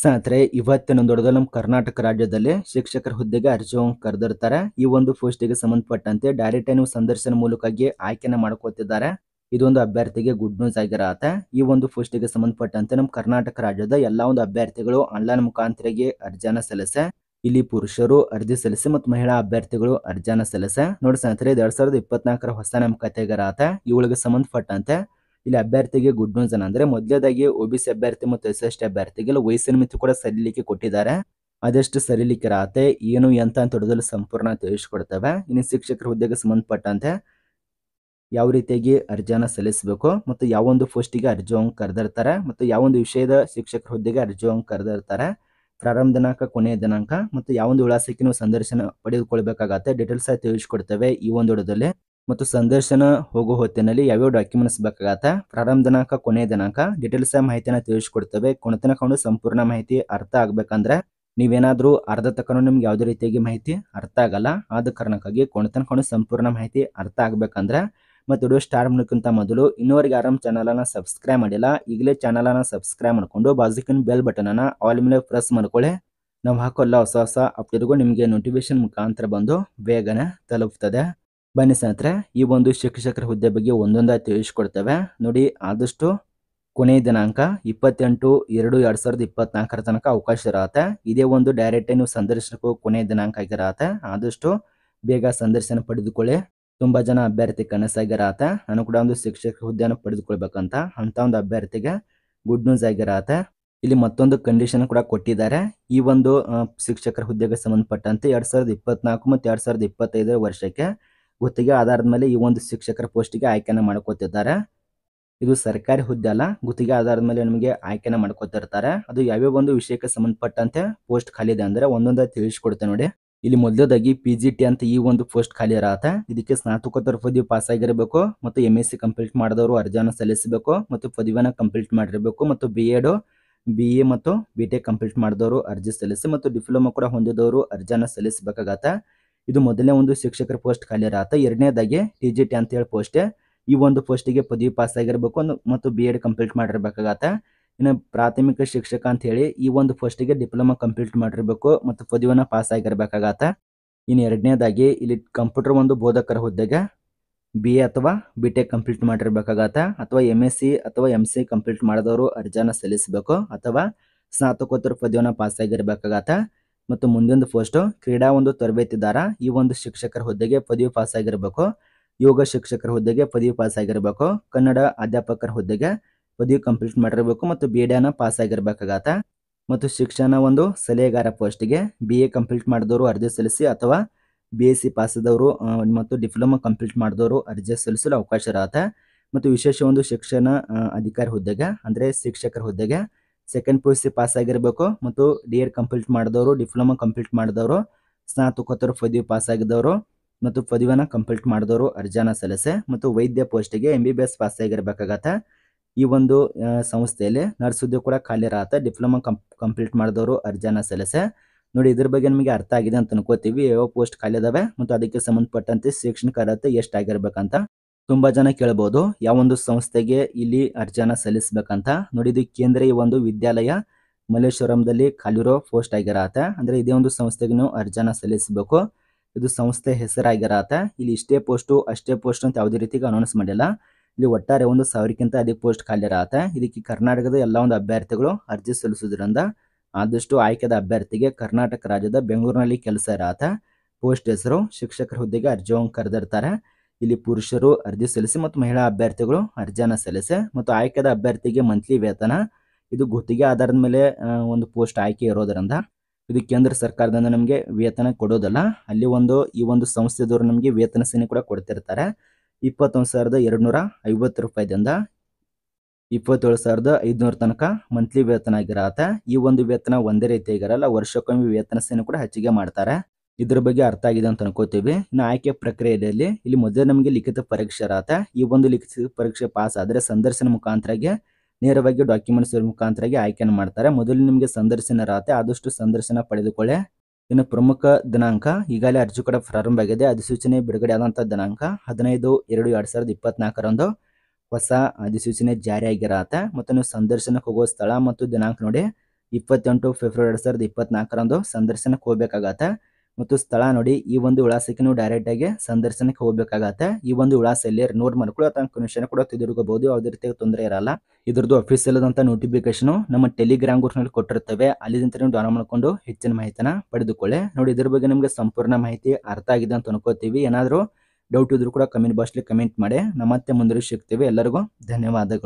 ಸ್ನೇಹಿತರೆ ಇವತ್ತಿನ ದೊಡ್ಡದ ನಮ್ಮ ಕರ್ನಾಟಕ ರಾಜ್ಯದಲ್ಲಿ ಶಿಕ್ಷಕರ ಹುದ್ದೆಗೆ ಅರ್ಜಿ ಕರೆದಿರ್ತಾರೆ ಈ ಒಂದು ಪೋಸ್ಟಿಗೆ ಸಂಬಂಧಪಟ್ಟಂತೆ ಡೈರೆಕ್ಟ್ ನೀವು ಸಂದರ್ಶನ ಮೂಲಕವಾಗಿ ಆಯ್ಕೆನ ಮಾಡ್ಕೋತಿದ್ದಾರೆ ಇದೊಂದು ಅಭ್ಯರ್ಥಿಗೆ ಗುಡ್ ನ್ಯೂಸ್ ಆಗಿರತ್ತೆ ಈ ಒಂದು ಪೋಸ್ಟಿಗೆ ಸಂಬಂಧಪಟ್ಟಂತೆ ನಮ್ಮ ಕರ್ನಾಟಕ ರಾಜ್ಯದ ಎಲ್ಲಾ ಒಂದು ಅಭ್ಯರ್ಥಿಗಳು ಆನ್ಲೈನ್ ಮುಖಾಂತರಗೆ ಅರ್ಜಿಯನ್ನ ಸಲ್ಲಿಸೆ ಇಲ್ಲಿ ಪುರುಷರು ಅರ್ಜಿ ಸಲ್ಲಿಸಿ ಮತ್ತು ಮಹಿಳಾ ಅಭ್ಯರ್ಥಿಗಳು ಅರ್ಜಿಯನ್ನ ಸಲ್ಲಿಸೆ ನೋಡಿ ಸ್ನೇಹಿತರೆ ಎರಡ್ ಸಾವಿರದ ಇಪ್ಪತ್ನಾಲ್ಕರ ಹೊಸ ನಮ್ಮ ಕತೆಗಾರತ ಇವಳಿಗೆ ಸಂಬಂಧಪಟ್ಟಂತೆ ಇಲ್ಲಿ ಅಭ್ಯರ್ಥಿಗೆ ಗುಡ್ ನ್ಯೂಸ್ ಅಂದ್ರೆ ಮೊದಲೇದಾಗಿ ಓಬಿಸಿ ಅಭ್ಯರ್ಥಿ ಮತ್ತು ಎಸ್ ಎಸ್ ಟಿ ಅಭ್ಯರ್ಥಿಗೆಲ್ಲ ವಯಸ್ಸಿನ ಮಿತಿ ಕೂಡ ಸರಿಲಿಕ್ಕೆ ಕೊಟ್ಟಿದ್ದಾರೆ ಅದಷ್ಟು ಸರಿಲಿಕ್ಕೆ ರಾತೆ ಏನು ಎಂತ ಅಂತ ಸಂಪೂರ್ಣ ತಿಳಿಸ್ಕೊಡ್ತವೆ ಇನ್ನು ಶಿಕ್ಷಕರ ಹುದ್ದೆಗೆ ಸಂಬಂಧಪಟ್ಟಂತೆ ಯಾವ ರೀತಿಯಾಗಿ ಅರ್ಜಿಯನ್ನು ಸಲ್ಲಿಸಬೇಕು ಮತ್ತು ಯಾವೊಂದು ಪೋಸ್ಟಿಗೆ ಅರ್ಜಿಯನ್ನು ಕರೆದಿರ್ತಾರೆ ಮತ್ತು ಯಾವೊಂದು ವಿಷಯದ ಶಿಕ್ಷಕರ ಹುದ್ದೆಗೆ ಅರ್ಜಿಯನ್ನು ಕರೆದಿರ್ತಾರೆ ಪ್ರಾರಂಭ ದಿನಾಂಕ ಕೊನೆಯ ದಿನಾಂಕ ಮತ್ತು ಯಾವೊಂದು ವಿಳಾಸಕ್ಕೆ ನೀವು ಸಂದರ್ಶನ ಪಡೆದುಕೊಳ್ಬೇಕಾಗತ್ತೆ ಡೀಟೇಲ್ಸ್ ಆಗಿ ತಿಳಿಸ್ಕೊಡ್ತೇವೆ ಈ ಒಂದು ವಿಡಿಯೋದಲ್ಲಿ ಮತ್ತು ಸಂದರ್ಶನ ಹೋಗೋ ಹೊತ್ತಿನಲ್ಲಿ ಯಾವ್ಯಾವ ಡಾಕ್ಯುಮೆಂಟ್ಸ್ ಬೇಕಾಗತ್ತೆ ಪ್ರಾರಂಭ ದಿನಾಂಕ ಕೊನೆಯ ದಿನಾಂಕ ಡೀಟೇಲ್ಸ್ ಮಾಹಿತಿಯನ್ನು ತಿಳಿಸ್ಕೊಡ್ತೇವೆ ತನಕೊಂಡು ಸಂಪೂರ್ಣ ಮಾಹಿತಿ ಅರ್ಥ ಆಗ್ಬೇಕಂದ್ರೆ ನೀವೇನಾದರೂ ಅರ್ಧ ತಕ್ಕನೂ ನಿಮ್ಗೆ ಯಾವುದೇ ರೀತಿಯಾಗಿ ಮಾಹಿತಿ ಅರ್ಥ ಆಗಲ್ಲ ಆದ ಕಾರಣಕ್ಕಾಗಿ ತನಕೊಂಡು ಸಂಪೂರ್ಣ ಮಾಹಿತಿ ಅರ್ಥ ಆಗಬೇಕಂದ್ರೆ ಮತ್ತು ವಿಡಿಯೋ ಸ್ಟಾರ್ ಮಾಡೋಕ್ಕಿಂತ ಮೊದಲು ಇನ್ನೂವರೆಗೆ ಆರಾಮ್ ಚಾನಲನ್ನು ಸಬ್ಸ್ಕ್ರೈಬ್ ಮಾಡಿಲ್ಲ ಈಗಲೇ ಚಾನಲನ್ನು ಸಬ್ಸ್ಕ್ರೈಬ್ ಮಾಡಿಕೊಂಡು ಬಾಜುಕಿನ ಬೆಲ್ ಬಟನನ್ನು ಆಲ್ ಮೇಲೆ ಪ್ರೆಸ್ ಮಾಡ್ಕೊಳ್ಳಿ ನಾವು ಹಾಕೋಲ್ಲ ಹೊಸ ಹೊಸ ಅಪ್ಡೇಟ್ಗೂ ನಿಮಗೆ ನೋಟಿಫಿಕೇಶನ್ ಮುಖಾಂತರ ಬಂದು ಬೇಗನೆ ತಲುಪ್ತದೆ ಬನ್ನಿ ಸ್ನೇಹಿತರೆ ಈ ಒಂದು ಶಿಕ್ಷಕರ ಹುದ್ದೆ ಬಗ್ಗೆ ಒಂದೊಂದಾಗಿ ತಿಳಿಸ್ಕೊಡ್ತೇವೆ ನೋಡಿ ಆದಷ್ಟು ಕೊನೆಯ ದಿನಾಂಕ ಇಪ್ಪತ್ತೆಂಟು ಎರಡು ಎರಡು ಸಾವಿರದ ಇಪ್ಪತ್ನಾಲ್ಕರ ತನಕ ಅವಕಾಶ ಇರತ್ತೆ ಇದೇ ಒಂದು ಡೈರೆಕ್ಟ್ ನೀವು ಸಂದರ್ಶನಕ್ಕೂ ಕೊನೆಯ ದಿನಾಂಕ ಆಗಿರತ್ತೆ ಆದಷ್ಟು ಬೇಗ ಸಂದರ್ಶನ ಪಡೆದುಕೊಳ್ಳಿ ತುಂಬ ಜನ ಅಭ್ಯರ್ಥಿ ಕನಸಾಗಿರತ್ತೆ ನಾನು ಕೂಡ ಒಂದು ಶಿಕ್ಷಕ ಹುದ್ದೆಯನ್ನು ಪಡೆದುಕೊಳ್ಬೇಕಂತ ಅಂತ ಒಂದು ಅಭ್ಯರ್ಥಿಗೆ ಗುಡ್ ನ್ಯೂಸ್ ಆಗಿರತ್ತೆ ಇಲ್ಲಿ ಮತ್ತೊಂದು ಕಂಡೀಷನ್ ಕೂಡ ಕೊಟ್ಟಿದ್ದಾರೆ ಈ ಒಂದು ಶಿಕ್ಷಕರ ಹುದ್ದೆಗೆ ಸಂಬಂಧಪಟ್ಟಂತೆ ಎರಡ್ ಸಾವಿರದ ಇಪ್ಪತ್ನಾಲ್ಕು ಮತ್ತು ಎರಡ್ ಸಾವಿರದ ಇಪ್ಪತ್ತೈದರ ವರ್ಷಕ್ಕೆ ಗುತ್ತಿಗೆ ಆಧಾರದ ಮೇಲೆ ಈ ಒಂದು ಶಿಕ್ಷಕರ ಪೋಸ್ಟಿಗೆ ಆಯ್ಕೆನ ಮಾಡ್ಕೋತಿದ್ದಾರೆ ಇದು ಸರ್ಕಾರಿ ಹುದ್ದೆ ಅಲ್ಲ ಗುತ್ತಿಗೆ ಆಧಾರದ ಮೇಲೆ ನಿಮಗೆ ಆಯ್ಕೆನ ಮಾಡ್ಕೋತಿರ್ತಾರೆ ಅದು ಯಾವ್ಯಾವ ಒಂದು ವಿಷಯಕ್ಕೆ ಸಂಬಂಧಪಟ್ಟಂತೆ ಪೋಸ್ಟ್ ಖಾಲಿ ಇದೆ ಅಂದ್ರೆ ಒಂದೊಂದಾಗಿ ತಿಳಿಸ್ಕೊಡ್ತೇನೆ ನೋಡಿ ಇಲ್ಲಿ ಮೊದಲದಾಗಿ ಪಿ ಜಿ ಟಿ ಅಂತ ಈ ಒಂದು ಪೋಸ್ಟ್ ಖಾಲಿ ಇರತ್ತೆ ಇದಕ್ಕೆ ಸ್ನಾತಕೋತ್ತರ ಪದವಿ ಪಾಸ್ ಆಗಿರಬೇಕು ಮತ್ತು ಎಮ್ ಎಸ್ ಸಿ ಕಂಪ್ಲೀಟ್ ಮಾಡಿದವರು ಅರ್ಜಿಯನ್ನು ಸಲ್ಲಿಸಬೇಕು ಮತ್ತು ಪದವಿಯನ್ನು ಕಂಪ್ಲೀಟ್ ಮಾಡಿರಬೇಕು ಮತ್ತು ಬಿ ಎಡು ಬಿ ಎ ಮತ್ತು ಬಿ ಟೆಕ್ ಕಂಪ್ಲೀಟ್ ಮಾಡಿದವರು ಅರ್ಜಿ ಸಲ್ಲಿಸಿ ಮತ್ತು ಡಿಪ್ಲೊಮಾ ಕೂಡ ಹೊಂದಿದವರು ಅರ್ಜಿಯನ್ನು ಸಲ್ಲಿಸಬೇಕಾಗತ್ತೆ ಇದು ಮೊದಲನೇ ಒಂದು ಶಿಕ್ಷಕರ ಪೋಸ್ಟ್ ಖಾಲಿ ಇರತ್ತೆ ಎರಡನೇದಾಗಿ ಟಿ ಜಿ ಟಿ ಅಂತೇಳಿ ಪೋಸ್ಟ್ ಈ ಒಂದು ಪೋಸ್ಟಿಗೆ ಪದವಿ ಪಾಸ್ ಆಗಿರಬೇಕು ಮತ್ತು ಬಿ ಎಡ್ ಕಂಪ್ಲೀಟ್ ಮಾಡಿರ್ಬೇಕಾಗತ್ತ ಇನ್ನು ಪ್ರಾಥಮಿಕ ಶಿಕ್ಷಕ ಅಂತ ಹೇಳಿ ಈ ಒಂದು ಪೋಸ್ಟಿಗೆ ಡಿಪ್ಲೊಮಾ ಕಂಪ್ಲೀಟ್ ಮಾಡಿರಬೇಕು ಮತ್ತು ಪದವಿನ ಪಾಸ್ ಆಗಿರ್ಬೇಕಾಗತ್ತ ಇನ್ನು ಎರಡನೇದಾಗಿ ಇಲ್ಲಿ ಕಂಪ್ಯೂಟರ್ ಒಂದು ಬೋಧಕರ ಹುದ್ದೆಗೆ ಬಿ ಎ ಅಥವಾ ಬಿ ಟೆಕ್ ಕಂಪ್ಲೀಟ್ ಮಾಡಿರ್ಬೇಕಾಗತ್ತ ಅಥವಾ ಎಮ್ ಎಸ್ ಸಿ ಅಥವಾ ಎಮ್ ಸಿ ಕಂಪ್ಲೀಟ್ ಮಾಡಿದವರು ಅರ್ಜಿಯನ್ನು ಸಲ್ಲಿಸಬೇಕು ಅಥವಾ ಸ್ನಾತಕೋತ್ತರ ಪದವಿಯನ್ನ ಪಾಸ್ ಆಗಿರ್ಬೇಕಾಗತ್ತ ಮತ್ತು ಮುಂದೊಂದು ಪೋಸ್ಟು ಕ್ರೀಡಾ ಒಂದು ತರಬೇತಿದಾರ ಈ ಒಂದು ಶಿಕ್ಷಕರ ಹುದ್ದೆಗೆ ಪದವಿ ಪಾಸ್ ಆಗಿರಬೇಕು ಯೋಗ ಶಿಕ್ಷಕರ ಹುದ್ದೆಗೆ ಪದವಿ ಪಾಸ್ ಆಗಿರಬೇಕು ಕನ್ನಡ ಅಧ್ಯಾಪಕರ ಹುದ್ದೆಗೆ ಪದವಿ ಕಂಪ್ಲೀಟ್ ಮಾಡಿರಬೇಕು ಮತ್ತು ಬಿ ಪಾಸ್ ಆಗಿರ್ಬೇಕಾಗತ್ತೆ ಮತ್ತು ಶಿಕ್ಷಣ ಒಂದು ಸಲಹೆಗಾರ ಪೋಸ್ಟಿಗೆ ಬಿ ಎ ಕಂಪ್ಲೀಟ್ ಮಾಡಿದವರು ಅರ್ಜಿ ಸಲ್ಲಿಸಿ ಅಥವಾ ಬಿ ಎಸ್ ಸಿ ಆದವರು ಮತ್ತು ಡಿಪ್ಲೊಮಾ ಕಂಪ್ಲೀಟ್ ಮಾಡಿದವರು ಅರ್ಜಿ ಸಲ್ಲಿಸಲು ಅವಕಾಶ ಇರತ್ತೆ ಮತ್ತು ವಿಶೇಷ ಒಂದು ಶಿಕ್ಷಣ ಅಧಿಕಾರಿ ಹುದ್ದೆಗೆ ಅಂದರೆ ಶಿಕ್ಷಕರ ಹುದ್ದೆಗೆ second P U C pass ಆಗಿರಬೇಕು ಮತ್ತು ಡಿ ಎಡ್ ಕಂಪ್ಲೀಟ್ ಮಾಡಿದವರು ಡಿಪ್ಲೊಮಾ ಕಂಪ್ಲೀಟ್ ಮಾಡಿದವರು ಸ್ನಾತಕೋತ್ತರ ಪದವಿ ಪಾಸ್ ಆಗಿದ್ದವರು ಮತ್ತು ಪದವಿನ ಕಂಪ್ಲೀಟ್ ಮಾಡಿದವರು ಅರ್ಜನ ಸಲಸೆ ಮತ್ತು ವೈದ್ಯ ಪೋಸ್ಟ್ಗೆ M B B S pass ಆಗಿರಬೇಕಾಗತ್ತೆ ಈ ಒಂದು ಸಂಸ್ಥೆಯಲ್ಲಿ ನರ್ಸ್ ಹುದ್ದೆ ಕೂಡ ಖಾಲಿ ರಾತ ಡಿಪ್ಲೊಮಾ ಕಂಪ್ಲೀಟ್ ಮಾಡಿದವರು ಅರ್ಜಾನ ಸಲಸೆ ನೋಡಿ ಇದ್ರ ಬಗ್ಗೆ ನಿಮಗೆ ಅರ್ಥ ಆಗಿದೆ ಅಂತ ಅನ್ಕೋತೀವಿ ಯಾವ ಪೋಸ್ಟ್ ಖಾಲಿ ಇದಾವೆ ಮತ್ತು ಅದಕ್ಕೆ ಸಂಬಂಧಪಟ್ಟಂತೆ ಶೈಕ್ಷಣಿಕ ಅರ್ಹತೆ ಎಷ್ಟಾಗಿರ್ಬೇಕಂತ ತುಂಬಾ ಜನ ಕೇಳಬಹುದು ಯಾವೊಂದು ಸಂಸ್ಥೆಗೆ ಇಲ್ಲಿ ಅರ್ಜಿಯನ್ನ ಸಲ್ಲಿಸಬೇಕಂತ ನೋಡಿ ಇದು ಕೇಂದ್ರೀಯ ಒಂದು ವಿದ್ಯಾಲಯ ಮಲ್ಲೇಶ್ವರಂದಲ್ಲಿ ಖಾಲಿರೋ ಪೋಸ್ಟ್ ಆಗಿರತ್ತೆ ಅಂದ್ರೆ ಇದೇ ಒಂದು ಸಂಸ್ಥೆಗೆ ನೀವು ಅರ್ಜಿಯನ್ನ ಸಲ್ಲಿಸಬೇಕು ಇದು ಸಂಸ್ಥೆ ಹೆಸರಾಗಿರತ್ತೆ ಇಲ್ಲಿ ಇಷ್ಟೇ ಪೋಸ್ಟು ಅಷ್ಟೇ ಪೋಸ್ಟ್ ಅಂತ ಯಾವುದೇ ರೀತಿಗೆ ಅನೌನ್ಸ್ ಮಾಡಿಲ್ಲ ಇಲ್ಲಿ ಒಟ್ಟಾರೆ ಒಂದು ಸಾವಿರಕ್ಕಿಂತ ಅಧಿಕ ಪೋಸ್ಟ್ ಖಾಲಿ ಇರತ್ತೆ ಇದಕ್ಕೆ ಕರ್ನಾಟಕದ ಎಲ್ಲ ಒಂದು ಅಭ್ಯರ್ಥಿಗಳು ಅರ್ಜಿ ಸಲ್ಲಿಸೋದ್ರಿಂದ ಆದಷ್ಟು ಆಯ್ಕೆದ ಅಭ್ಯರ್ಥಿಗೆ ಕರ್ನಾಟಕ ರಾಜ್ಯದ ಬೆಂಗಳೂರಿನಲ್ಲಿ ಕೆಲಸ ಇರತ್ತೆ ಪೋಸ್ಟ್ ಹೆಸರು ಶಿಕ್ಷಕರ ಹುದ್ದೆಗೆ ಅರ್ಜಿ ಕರೆದಿರ್ತಾರೆ ಇಲ್ಲಿ ಪುರುಷರು ಅರ್ಜಿ ಸಲ್ಲಿಸಿ ಮತ್ತು ಮಹಿಳಾ ಅಭ್ಯರ್ಥಿಗಳು ಅರ್ಜಿಯನ್ನು ಸಲ್ಲಿಸಿ ಮತ್ತು ಆಯ್ಕೆದ ಅಭ್ಯರ್ಥಿಗೆ ಮಂತ್ಲಿ ವೇತನ ಇದು ಗುತ್ತಿಗೆ ಆಧಾರದ ಮೇಲೆ ಒಂದು ಪೋಸ್ಟ್ ಆಯ್ಕೆ ಇರೋದರಿಂದ ಇದು ಕೇಂದ್ರ ಸರ್ಕಾರದಿಂದ ನಮಗೆ ವೇತನ ಕೊಡೋದಲ್ಲ ಅಲ್ಲಿ ಒಂದು ಈ ಒಂದು ಸಂಸ್ಥೆದವರು ನಮಗೆ ವೇತನ ಸೇನೆ ಕೂಡ ಕೊಡ್ತಿರ್ತಾರೆ ಇಪ್ಪತ್ತೊಂದು ಸಾವಿರದ ಎರಡು ನೂರ ಐವತ್ತು ರೂಪಾಯಿದಿಂದ ಇಪ್ಪತ್ತೇಳು ಸಾವಿರದ ಐದುನೂರ ತನಕ ಮಂತ್ಲಿ ವೇತನ ಆಗಿರತ್ತೆ ಈ ಒಂದು ವೇತನ ಒಂದೇ ರೀತಿ ಆಗಿರಲ್ಲ ವರ್ಷಕ್ಕೊಮ್ಮೆ ವೇತನ ಸೇನೆ ಕೂಡ ಹೆಚ್ಚಿಗೆ ಮಾಡ್ತಾರೆ ಇದರ ಬಗ್ಗೆ ಅರ್ಥ ಆಗಿದೆ ಅಂತ ಅನ್ಕೋತೀವಿ ಇನ್ನು ಆಯ್ಕೆ ಪ್ರಕ್ರಿಯೆಯಲ್ಲಿ ಇಲ್ಲಿ ಮೊದಲು ನಮಗೆ ಲಿಖಿತ ಪರೀಕ್ಷೆ ರಾತ ಈ ಒಂದು ಲಿಖಿತ ಪರೀಕ್ಷೆ ಪಾಸ್ ಆದರೆ ಸಂದರ್ಶನ ಮುಖಾಂತರಗೆ ನೇರವಾಗಿ ಡಾಕ್ಯುಮೆಂಟ್ಸ್ ಮುಖಾಂತರಾಗಿ ಆಯ್ಕೆಯನ್ನು ಮಾಡ್ತಾರೆ ಮೊದಲು ನಿಮಗೆ ಸಂದರ್ಶನ ರಾತೆ ಆದಷ್ಟು ಸಂದರ್ಶನ ಪಡೆದುಕೊಳ್ಳೆ ಇನ್ನು ಪ್ರಮುಖ ದಿನಾಂಕ ಈಗಾಗಲೇ ಅರ್ಜಿ ಕೂಡ ಪ್ರಾರಂಭ ಆಗಿದೆ ಅಧಿಸೂಚನೆ ಬಿಡುಗಡೆ ಆದಂಥ ದಿನಾಂಕ ಹದಿನೈದು ಎರಡು ಎರಡು ಸಾವಿರದ ಇಪ್ಪತ್ನಾಲ್ಕರಂದು ಹೊಸ ಅಧಿಸೂಚನೆ ಜಾರಿಯಾಗಿರತ್ತೆ ಮತ್ತು ನೀವು ಸಂದರ್ಶನಕ್ಕೆ ಹೋಗುವ ಸ್ಥಳ ಮತ್ತು ದಿನಾಂಕ ನೋಡಿ ಇಪ್ಪತ್ತೆಂಟು ಫೆಬ್ರವರಿ ಎರಡು ಸಾವಿರದ ಇಪ್ಪತ್ನಾಲ್ಕರಂದು ಸಂದರ್ಶನಕ್ಕೆ ಹೋಗಬೇಕಾಗತ್ತೆ ಮತ್ತು ಸ್ಥಳ ನೋಡಿ ಈ ಒಂದು ವಿಳಾಸಕ್ಕೆ ನೀವು ಡೈರೆಕ್ಟ್ ಆಗಿ ಸಂದರ್ಶನಕ್ಕೆ ಹೋಗಬೇಕಾಗತ್ತೆ ಈ ಒಂದು ಇಲ್ಲಿ ನೋಟ್ ಮಾಡ್ಕೊಳ್ಳಿ ಅಥವಾ ಕನೆಕ್ಷನ್ ಕೂಡ ತಿರುಗಬಹುದು ಯಾವುದೇ ರೀತಿಯ ತೊಂದರೆ ಇರಲ್ಲ ಇದ್ರದ್ದು ಅಫೀಸಿಯಲ್ ಅಂತ ನೋಟಿಫಿಕೇಶನ್ ನಮ್ಮ ಟೆಲಿಗ್ರಾಮ್ ನಲ್ಲಿ ಕೊಟ್ಟಿರ್ತವೆ ಅಲ್ಲಿಂದ ನೀವು ಡೌನ್ ಮಾಡಿಕೊಂಡು ಹೆಚ್ಚಿನ ಮಾಹಿತಿನ ಪಡೆದುಕೊಳ್ಳಿ ನೋಡಿ ಇದ್ರ ಬಗ್ಗೆ ನಿಮಗೆ ಸಂಪೂರ್ಣ ಮಾಹಿತಿ ಅರ್ಥ ಆಗಿದೆ ಅಂತ ಅನ್ಕೋತೀವಿ ಏನಾದರೂ ಡೌಟ್ ಇದ್ರೂ ಕೂಡ ಕಮೆಂಟ್ ಬಾಕ್ಸ್ ಕಮೆಂಟ್ ಮಾಡಿ ನಮ್ಮ ಮತ್ತೆ ಸಿಗ್ತೀವಿ ಎಲ್ಲರಿಗೂ ಧನ್ಯವಾದಗಳು